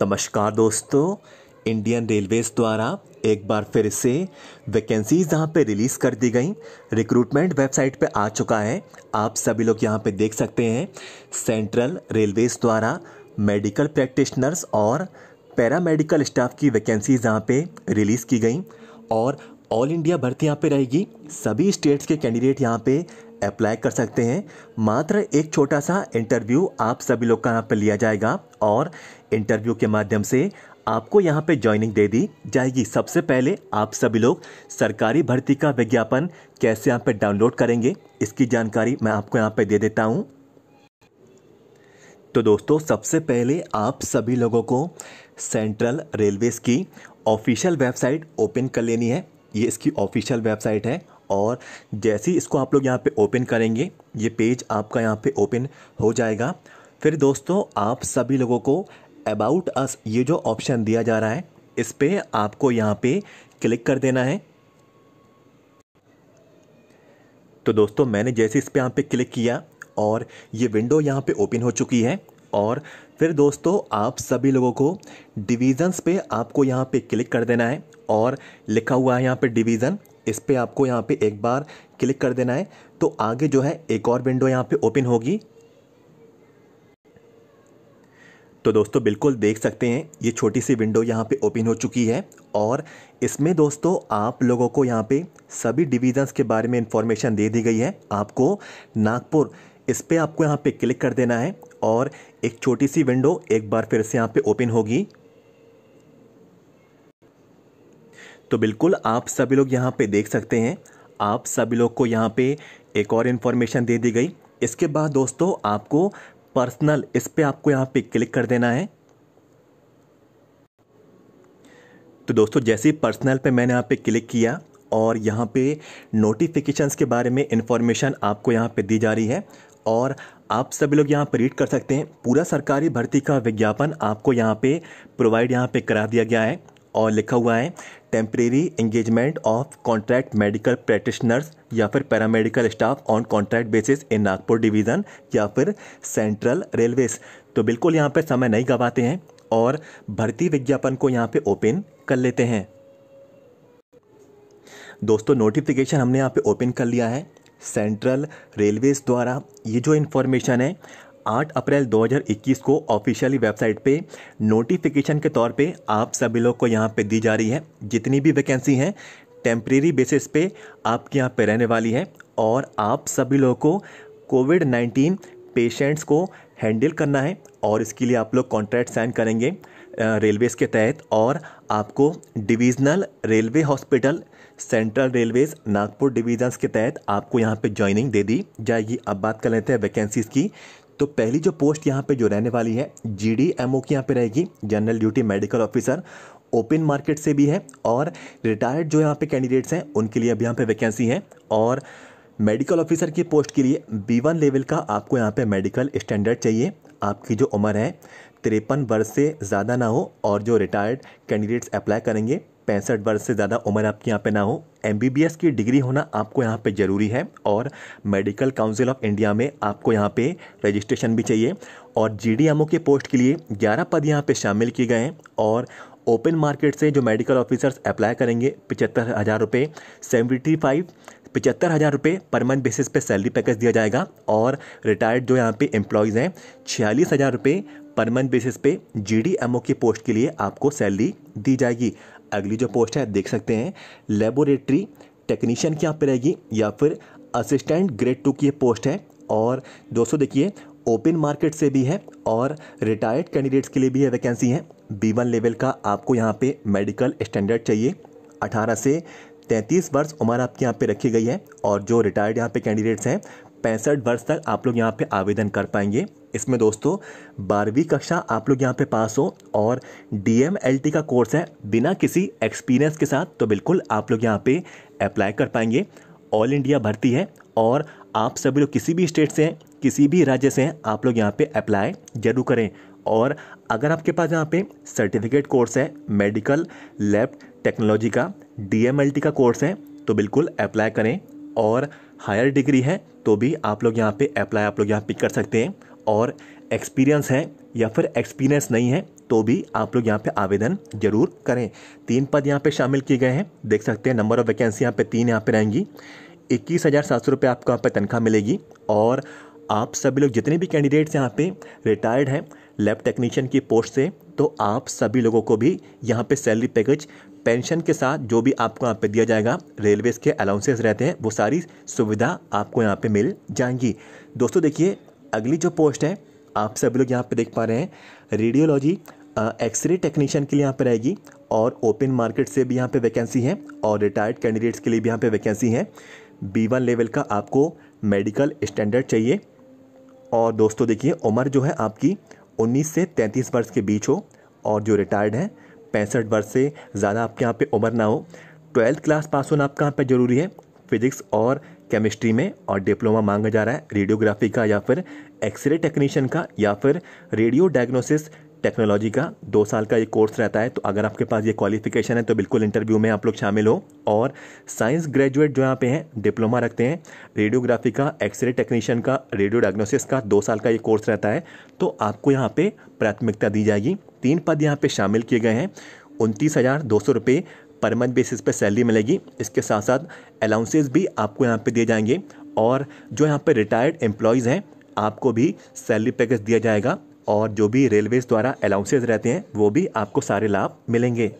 नमस्कार दोस्तों Indian Railways द्वारा एक बार फिर से वैकेंसीज़ यहाँ पे रिलीज़ कर दी गई रिक्रूटमेंट वेबसाइट पे आ चुका है आप सभी लोग यहाँ पे देख सकते हैं सेंट्रल रेलवेज़ द्वारा मेडिकल प्रैक्टिशनर्स और पैरामेडिकल स्टाफ की वैकेंसीज़ यहाँ पे रिलीज़ की गई और ऑल इंडिया भर्ती यहाँ पे रहेगी सभी स्टेट्स के कैंडिडेट यहाँ पे अप्लाई कर सकते हैं मात्र एक छोटा सा इंटरव्यू आप सभी लोग का यहाँ पर लिया जाएगा और इंटरव्यू के माध्यम से आपको यहाँ पे ज्वाइनिंग दे दी जाएगी सबसे पहले आप सभी लोग सरकारी भर्ती का विज्ञापन कैसे यहाँ पे डाउनलोड करेंगे इसकी जानकारी मैं आपको यहाँ पे दे देता हूँ तो दोस्तों सबसे पहले आप सभी लोगों को सेंट्रल रेलवेज़ की ऑफिशियल वेबसाइट ओपन कर लेनी है ये इसकी ऑफिशियल वेबसाइट है और जैसे ही इसको आप लोग यहाँ पे ओपन करेंगे ये पेज आपका यहाँ पे ओपन हो जाएगा फिर दोस्तों आप सभी लोगों को अबाउट अस ये जो ऑप्शन दिया जा रहा है इस पर आपको यहाँ पे क्लिक कर देना है तो दोस्तों मैंने जैसे इस पर यहाँ पे क्लिक किया और ये विंडो यहाँ पे ओपन हो चुकी है और फिर दोस्तों आप सभी लोगों को डिवीज़न्स पे आपको यहाँ पे क्लिक कर देना है और लिखा हुआ है यहाँ पे डिवीज़न इस पर आपको यहाँ पे एक बार क्लिक कर देना है तो आगे जो है एक और विंडो यहाँ पे ओपन होगी तो दोस्तों बिल्कुल देख सकते हैं ये छोटी सी विंडो यहाँ पे ओपन हो चुकी है और इसमें दोस्तों आप लोगों को यहाँ पे सभी डिवीज़न्स के बारे में इंफॉर्मेशन दे दी गई है आपको नागपुर इस पर आपको यहाँ पे क्लिक कर देना है और एक छोटी सी विंडो एक बार फिर से यहाँ पे ओपन होगी तो बिल्कुल आप सभी लोग यहाँ पे देख सकते हैं आप सभी लोग को यहाँ पे एक और इन्फॉर्मेशन दे दी गई इसके बाद दोस्तों आपको पर्सनल इस पर आपको यहाँ पे क्लिक कर देना है तो दोस्तों जैसे ही पर्सनल पे मैंने यहाँ पे क्लिक किया और यहाँ पे नोटिफिकेशंस के बारे में इन्फॉर्मेशन आपको यहाँ पे दी जा रही है और आप सभी लोग यहाँ पर रीड कर सकते हैं पूरा सरकारी भर्ती का विज्ञापन आपको यहाँ पे प्रोवाइड यहाँ पे करा दिया गया है और लिखा हुआ है temporary engagement of contract medical practitioners या फिर paramedical staff on contract basis in Nagpur division या फिर सेंट्रल रेलवेज तो बिल्कुल यहाँ पर समय नहीं गंवाते हैं और भर्ती विज्ञापन को यहाँ पर ओपन कर लेते हैं दोस्तों नोटिफिकेशन हमने यहाँ पे ओपन कर लिया है सेंट्रल रेलवेज द्वारा ये जो इन्फॉर्मेशन है 8 अप्रैल 2021 को ऑफिशियली वेबसाइट पे नोटिफिकेशन के तौर पे आप सभी लोग को यहाँ पे दी जा रही है जितनी भी वैकेंसी हैं टेम्प्रेरी बेसिस पे आपके यहाँ पे रहने वाली है और आप सभी लोग को कोविड 19 पेशेंट्स को हैंडल करना है और इसके लिए आप लोग कॉन्ट्रैक्ट साइन करेंगे रेलवेज़ के तहत और आपको divisional railway hospital Central Railways Nagpur divisions के तहत आपको यहाँ पे ज्वाइनिंग दे दी जाएगी अब बात कर लेते हैं वैकेंसीज़ की तो पहली जो पोस्ट यहाँ पे जो रहने वाली है जी डी एम ओ की यहाँ पे रहेगी general duty medical officer open market से भी है और रिटायर्ड जो यहाँ पे कैंडिडेट्स हैं उनके लिए अभी यहाँ पे वैकेंसी है और मेडिकल ऑफिसर की पोस्ट के लिए बी वन लेवल का आपको यहाँ पे मेडिकल स्टैंडर्ड चाहिए आपकी जो उम्र है तिरपन वर्ष से ज़्यादा ना हो और जो रिटायर्ड कैंडिडेट्स अप्लाई करेंगे पैंसठ वर्ष से ज़्यादा उम्र आपकी यहाँ पे ना हो एम की डिग्री होना आपको यहाँ पे ज़रूरी है और मेडिकल काउंसिल ऑफ इंडिया में आपको यहाँ पे रजिस्ट्रेशन भी चाहिए और जी के पोस्ट के लिए ग्यारह पद यहाँ पे शामिल किए गए हैं और ओपन मार्केट से जो मेडिकल ऑफिसर्स अप्लाई करेंगे पचहत्तर हज़ार रुपये सेवेंटी फाइव पचहत्तर हज़ार रुपये पर मंथ बेसिस पे सैलरी पैकेज दिया जाएगा और रिटायर्ड जो यहाँ पे एम्प्लॉयज़ हैं छियालीस हज़ार रुपये परमानेंट बेसिस पे जीडीएमओ की पोस्ट के लिए आपको सैलरी दी जाएगी अगली जो पोस्ट है देख सकते हैं लेबोरेटरी टेक्नीशियन की यहाँ पर रहेगी या फिर असिस्टेंट ग्रेड टू की पोस्ट है और दोस्तों देखिए ओपन मार्केट से भी है और रिटायर्ड कैंडिडेट्स के लिए भी है वैकेंसी है बी वन लेवल का आपको यहाँ पे मेडिकल स्टैंडर्ड चाहिए 18 से 33 वर्ष उम्र आपके यहाँ पे रखी गई है और जो रिटायर्ड यहाँ पे कैंडिडेट्स हैं पैंसठ वर्ष तक आप लोग यहाँ पे आवेदन कर पाएंगे इसमें दोस्तों बारहवीं कक्षा आप लोग यहाँ पे पास हो और डी का कोर्स है बिना किसी एक्सपीरियंस के साथ तो बिल्कुल आप लोग यहाँ पे अप्लाई कर पाएंगे ऑल इंडिया भर्ती है और आप सभी लोग किसी भी स्टेट से हैं किसी भी राज्य से हैं आप लोग यहाँ पे अप्लाई जरूर करें और अगर आपके पास यहाँ पे सर्टिफिकेट कोर्स है मेडिकल लैब टेक्नोलॉजी का डी का कोर्स है तो बिल्कुल अप्लाई करें और हायर डिग्री है तो भी आप लोग यहाँ पे अप्लाई आप लोग यहाँ पिक कर सकते हैं और एक्सपीरियंस है या फिर एक्सपीरियंस नहीं है तो भी आप लोग यहाँ पे आवेदन जरूर करें तीन पद यहाँ पे शामिल किए गए हैं देख सकते हैं नंबर ऑफ वैकेंसी यहाँ पे तीन यहाँ पे रहेंगी इक्कीस हज़ार सात सौ रुपये आपको यहाँ पर तनख्वाह मिलेगी और आप सभी लोग जितने भी कैंडिडेट्स यहाँ पे रिटायर्ड हैं लैब टेक्नीशियन की पोस्ट से तो आप सभी लोगों को भी यहाँ पे सैलरी पैकेज पेंशन के साथ जो भी आपको यहाँ पे दिया जाएगा रेलवेज़ के अलाउंसेस रहते हैं वो सारी सुविधा आपको यहाँ पे मिल जाएंगी दोस्तों देखिए अगली जो पोस्ट है आप सभी लोग यहाँ पे देख पा रहे हैं रेडियोलॉजी एक्सरे टेक्नीशियन के लिए यहाँ पे रहेगी और ओपन मार्केट से भी यहाँ पर वैकेंसी है और रिटायर्ड कैंडिडेट्स के लिए भी यहाँ पर वैकेंसी है बी वन लेवल का आपको मेडिकल स्टैंडर्ड चाहिए और दोस्तों देखिए उम्र जो है आपकी 19 से 33 वर्ष के बीच हो और जो रिटायर्ड हैं पैंसठ वर्ष से ज़्यादा आपके यहाँ पे उम्र ना हो ट्वेल्थ क्लास पास होना आपके यहाँ पे ज़रूरी है फिजिक्स और केमिस्ट्री में और डिप्लोमा मांगा जा रहा है रेडियोग्राफी का या फिर एक्सरे टेक्नीशियन का या फिर रेडियो डायग्नोसिस टेक्नोलॉजी का दो साल का ये कोर्स रहता है तो अगर आपके पास ये क्वालिफिकेशन है तो बिल्कुल इंटरव्यू में आप लोग शामिल हो और साइंस ग्रेजुएट जो यहाँ पे हैं डिप्लोमा रखते हैं रेडियोग्राफी का एक्सरे टेक्नीशियन का रेडियो डायग्नोसिस का दो साल का ये कोर्स रहता है तो आपको यहाँ पर प्राथमिकता दी जाएगी तीन पद यहाँ पर शामिल किए गए हैं उनतीस हज़ार दो सौ रुपये पर मंथ बेसिस पर सैलरी मिलेगी इसके साथ साथ अलाउंसेज भी आपको यहाँ पर दिए जाएंगे और जो यहाँ पर रिटायर्ड एम्प्लॉयज़ हैं आपको भी सैलरी पैकेज दिया जाएगा और जो भी रेलवेज़ द्वारा अलाउंसेज रहते हैं वो भी आपको सारे लाभ मिलेंगे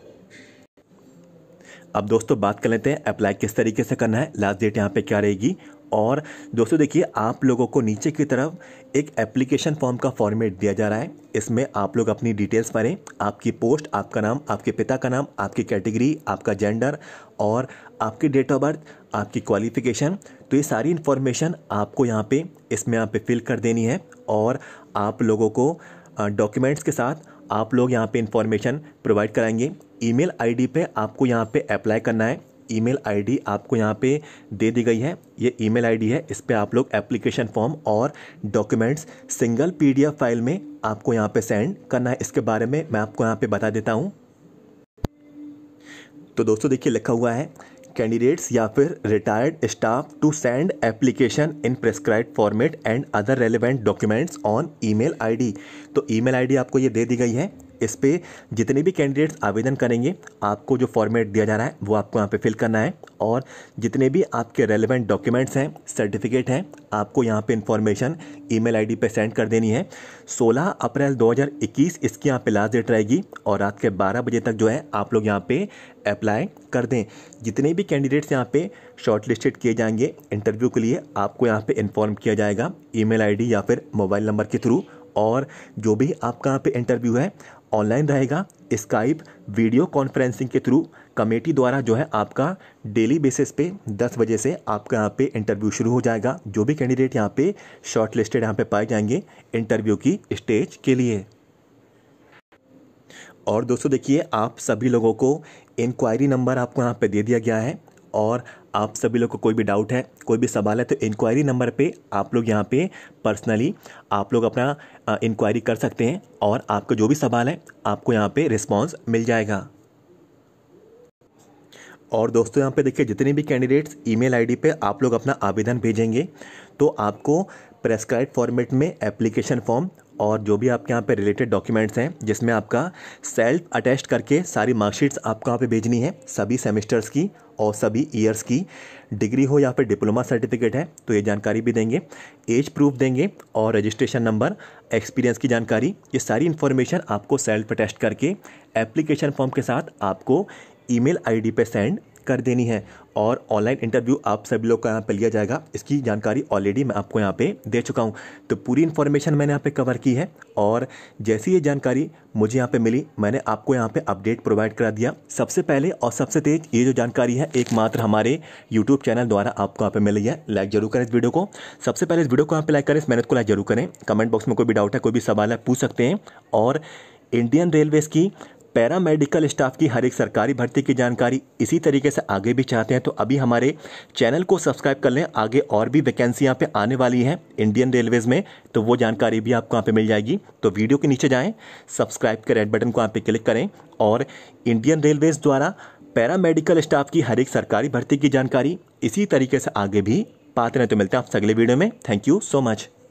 अब दोस्तों बात कर लेते हैं अप्लाई किस तरीके से करना है लास्ट डेट यहाँ पे क्या रहेगी और दोस्तों देखिए आप लोगों को नीचे की तरफ एक एप्लीकेशन फॉर्म का फॉर्मेट दिया जा रहा है इसमें आप लोग अपनी डिटेल्स भरें आपकी पोस्ट आपका नाम आपके पिता का नाम आपकी कैटेगरी आपका जेंडर और आपकी डेट ऑफ बर्थ आपकी क्वालिफिकेशन तो ये सारी इन्फॉर्मेशन आपको यहाँ पे इसमें यहाँ पे फिल कर देनी है और आप लोगों को डॉक्यूमेंट्स के साथ आप लोग यहाँ पे इन्फॉर्मेशन प्रोवाइड कराएंगे ईमेल आईडी पे आपको यहाँ पे अप्लाई करना है ईमेल आईडी आपको यहाँ पे दे दी गई है ये ईमेल आईडी है इस पर आप लोग एप्लीकेशन फॉर्म और डॉक्यूमेंट्स सिंगल पीडीएफ फाइल में आपको यहाँ पे सेंड करना है इसके बारे में मैं आपको यहाँ पे बता देता हूँ तो दोस्तों देखिए लिखा हुआ है कैंडिडेट्स या फिर retired staff to send application in prescribe format and other relevant documents on email ID तो ईमेल आईडी आपको ये दे दी गई है इस पर जितने भी कैंडिडेट्स आवेदन करेंगे आपको जो फॉर्मेट दिया जा रहा है वो आपको यहाँ पे फिल करना है और जितने भी आपके रेलिवेंट डॉक्यूमेंट्स हैं सर्टिफिकेट हैं आपको यहाँ पे इन्फॉर्मेशन ईमेल आईडी पे सेंड कर देनी है 16 अप्रैल 2021 इसकी यहाँ पे लास्ट डेट रहेगी और रात के 12 बजे तक जो है आप लोग यहाँ पे अप्लाई कर दें जितने भी कैंडिडेट्स यहाँ पे शॉर्टलिस्टेड किए जाएंगे इंटरव्यू के लिए आपको यहाँ पे इन्फॉर्म किया जाएगा ईमेल आईडी या फिर मोबाइल नंबर के थ्रू और जो भी आपका यहाँ पे इंटरव्यू है ऑनलाइन रहेगा स्काइप वीडियो कॉन्फ्रेंसिंग के थ्रू कमेटी द्वारा जो है आपका डेली बेसिस पे 10 बजे से आपका यहाँ पे इंटरव्यू शुरू हो जाएगा जो भी कैंडिडेट यहाँ पे शॉर्ट लिस्टेड यहाँ पे पाए जाएंगे इंटरव्यू की स्टेज के लिए और दोस्तों देखिए आप सभी लोगों को इंक्वायरी नंबर आपको यहाँ पे दे दिया गया है और आप सभी लोग को कोई भी डाउट है कोई भी सवाल है तो इंक्वायरी नंबर पे आप लोग यहाँ पे पर्सनली आप लोग अपना इंक्वायरी कर सकते हैं और आपका जो भी सवाल है आपको यहाँ पे रिस्पॉन्स मिल जाएगा और दोस्तों यहाँ पे देखिए जितने भी कैंडिडेट्स ईमेल आईडी पे आप लोग अपना आवेदन भेजेंगे तो आपको प्रेस्क्राइब फॉर्मेट में एप्लीकेशन फॉर्म और जो भी आपके यहाँ पे रिलेटेड डॉक्यूमेंट्स हैं जिसमें आपका सेल्फ अटेस्ट करके सारी मार्कशीट्स आपको यहाँ पे भेजनी है सभी सेमेस्टर्स की और सभी ईयर्स की डिग्री हो या फिर डिप्लोमा सर्टिफिकेट है तो ये जानकारी भी देंगे एज प्रूफ देंगे और रजिस्ट्रेशन नंबर एक्सपीरियंस की जानकारी ये सारी इन्फॉर्मेशन आपको सेल्फ टेस्ट करके एप्लीकेशन फॉर्म के साथ आपको ईमेल आईडी पे सेंड कर देनी है और ऑनलाइन इंटरव्यू आप सभी लोग का यहाँ पे लिया जाएगा इसकी जानकारी ऑलरेडी मैं आपको यहाँ पे दे चुका हूँ तो पूरी इन्फॉर्मेशन मैंने यहाँ पे कवर की है और जैसी ये जानकारी मुझे यहाँ पे मिली मैंने आपको यहाँ पे अपडेट प्रोवाइड करा दिया सबसे पहले और सबसे तेज ये जो जानकारी है एकमात्र हमारे यूट्यूब चैनल द्वारा आपको यहाँ पर मिली है लाइक जरूर करें इस वीडियो को सबसे पहले इस वीडियो को यहाँ पर लाइक करें इस मेहनत को लाइक जरूर करें कमेंट बॉक्स में कोई भी डाउट है कोई भी सवाल है पूछ सकते हैं और इंडियन रेलवेज़ की पैरामेडिकल स्टाफ की हर एक सरकारी भर्ती की जानकारी इसी तरीके से आगे भी चाहते हैं तो अभी हमारे चैनल को सब्सक्राइब कर लें आगे और भी वैकेंसी यहाँ पे आने वाली हैं इंडियन रेलवेज़ में तो वो जानकारी भी आपको यहाँ पे मिल जाएगी तो वीडियो के नीचे जाएँ सब्सक्राइब के रेड बटन को यहाँ पे क्लिक करें और इंडियन रेलवेज़ द्वारा पैरामेडिकल स्टाफ की हर एक सरकारी भर्ती की जानकारी इसी तरीके से आगे भी पाते रहें तो मिलते हैं आपसे अगले वीडियो में थैंक यू सो मच